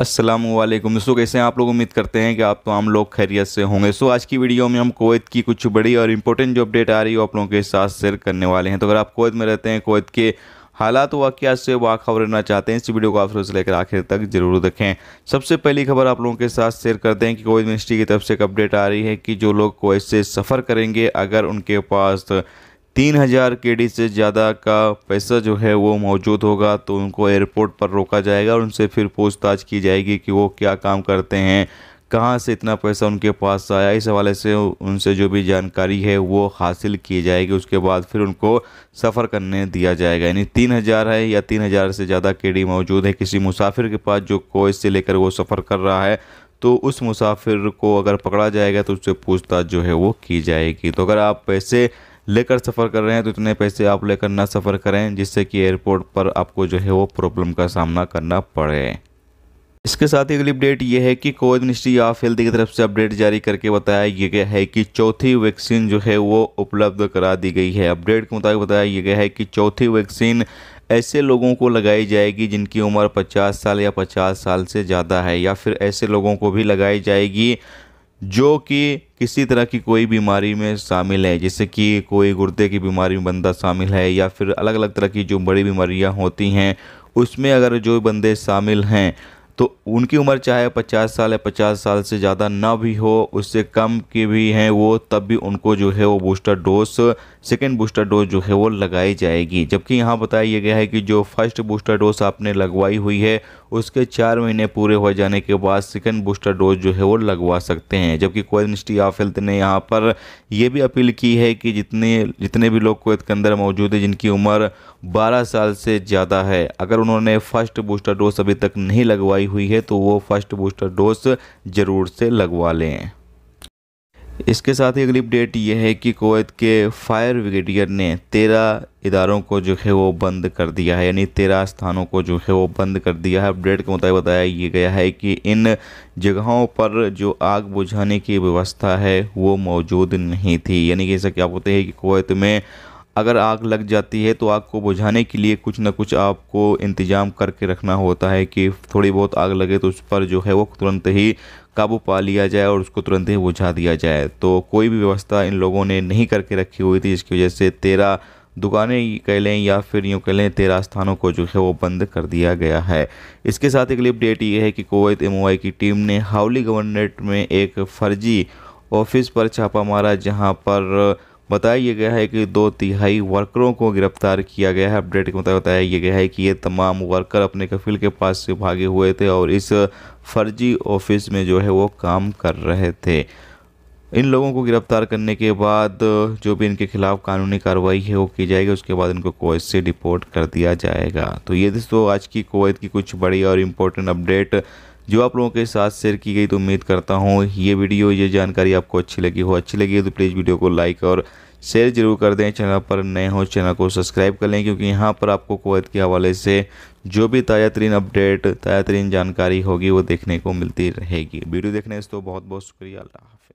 असलम दोस्तों कैसे हैं आप लोग उम्मीद करते हैं कि आप तो आम लोग खैरियत से होंगे सो आज की वीडियो में हम कोवैत की कुछ बड़ी और इंपॉर्टेंट जो अपडेट आ रही है आप लोगों के साथ शेयर करने वाले हैं तो अगर आप कोवैत में रहते हैं कोवैत के हालात तो से वाखबर रहना चाहते हैं इस वीडियो को आप से लेकर आखिर तक जरूर देखें सबसे पहली खबर आप लोगों के साथ शेयर करते हैं कि कोवैत मिनिस्ट्री की तरफ से एक अपडेट आ रही है कि जो लोग कोवैत से सफ़र करेंगे अगर उनके पास तीन हज़ार के से ज़्यादा का पैसा जो है वो मौजूद होगा तो उनको एयरपोर्ट पर रोका जाएगा और उनसे फिर पूछताछ की जाएगी कि वो क्या काम करते हैं कहाँ से इतना पैसा उनके पास आया इस हवाले से उनसे जो भी जानकारी है वो हासिल की जाएगी उसके बाद फिर उनको सफ़र करने दिया जाएगा यानी तीन हज़ार है या तीन हज़ार से ज़्यादा केडी मौजूद है किसी मुसाफिर के पास जो कोच से लेकर वो सफ़र कर रहा है तो उस मुसाफिर को अगर पकड़ा जाएगा तो उससे पूछताछ जो है वो की जाएगी तो अगर आप पैसे लेकर सफ़र कर रहे हैं तो इतने पैसे आप लेकर ना सफ़र करें जिससे कि एयरपोर्ट पर आपको जो है वो प्रॉब्लम का सामना करना पड़े इसके साथ ही अगली अपडेट ये है कि कोविड मिनिस्ट्री ऑफ हेल्थ की तरफ से अपडेट जारी करके बताया गया है कि चौथी वैक्सीन जो है वो उपलब्ध करा दी गई है अपडेट के मुताबिक बताया गया है कि चौथी वैक्सीन ऐसे लोगों को लगाई जाएगी जिनकी उम्र 50 साल या 50 साल से ज़्यादा है या फिर ऐसे लोगों को भी लगाई जाएगी जो कि किसी तरह की कोई बीमारी में शामिल है जैसे कि कोई गुर्दे की बीमारी में बंदा शामिल है या फिर अलग अलग तरह की जो बड़ी बीमारियाँ होती हैं उसमें अगर जो बंदे शामिल हैं तो उनकी उम्र चाहे पचास साल है पचास साल से ज़्यादा ना भी हो उससे कम के भी हैं वो तब भी उनको जो है वो booster dose second booster dose जो है वो लगाई जाएगी जबकि यहाँ बताया गया है कि जो फर्स्ट बूस्टर डोज आपने लगवाई हुई है उसके चार महीने पूरे हो जाने के बाद सेकेंड बूस्टर डोज जो है वो लगवा सकते हैं जबकि कोयल मिनिस्ट्री ऑफ हेल्थ ने यहाँ पर यह भी अपील की है कि जितने जितने भी लोग कोयत के अंदर मौजूद है जिनकी उम्र बारह साल से ज़्यादा है अगर उन्होंने फर्स्ट बूस्टर डोज अभी तक नहीं लगवाई हुई है तो वो फर्स्ट बूस्टर डोज ज़रूर से लगवा लें इसके साथ ही अगली अपडेट ये है कि कोवैत के फायर ब्रिगेडियर ने तेरह इदारों को जो है वो बंद कर दिया है यानी तेरह स्थानों को जो है वो बंद कर दिया है अपडेट के मुताबिक बताया ये गया है कि इन जगहों पर जो आग बुझाने की व्यवस्था है वो मौजूद नहीं थी यानी कि जैसा क्या बोलते हैं कि कोवैत में अगर आग लग जाती है तो आग को बुझाने के लिए कुछ ना कुछ आपको इंतजाम करके रखना होता है कि थोड़ी बहुत आग लगे तो उस पर जो है वो तुरंत ही काबू पा लिया जाए और उसको तुरंत ही बुझा दिया जाए तो कोई भी व्यवस्था इन लोगों ने नहीं करके रखी हुई थी जिसकी वजह से तेरह दुकानें कह लें या फिर यूँ कह लें तेरह स्थानों को जो है वो बंद कर दिया गया है इसके साथ एक अपडेट ये है कि कोवैत एम की टीम ने हाउली गवर्नरेट में एक फर्जी ऑफिस पर छापा मारा जहाँ पर बताया गया है कि दो तिहाई वर्करों को गिरफ्तार किया गया है अपडेट के मुताबिक बताया गया है कि ये तमाम वर्कर अपने कफिल के पास से भागे हुए थे और इस फर्जी ऑफिस में जो है वो काम कर रहे थे इन लोगों को गिरफ्तार करने के बाद जो भी इनके खिलाफ कानूनी कार्रवाई है वो की जाएगी उसके बाद इनको कोवैत से डिपोर्ट कर दिया जाएगा तो ये दोस्तों आज की कोवैत की कुछ बड़ी और इम्पोर्टेंट अपडेट जो आप लोगों के साथ शेयर की गई तो उम्मीद करता हूँ ये वीडियो ये जानकारी आपको अच्छी लगी हो अच्छी लगी हो तो प्लीज़ वीडियो को लाइक और शेयर जरूर कर दें चैनल पर नए हो चैनल को सब्सक्राइब कर लें क्योंकि यहाँ पर आपको कोवैत के हवाले से जो भी ताज़ा तरीन अपडेट ताज़ा तरीन जानकारी होगी वो देखने को मिलती रहेगी वीडियो देखने से तो बहुत बहुत शुक्रिया अल्लाह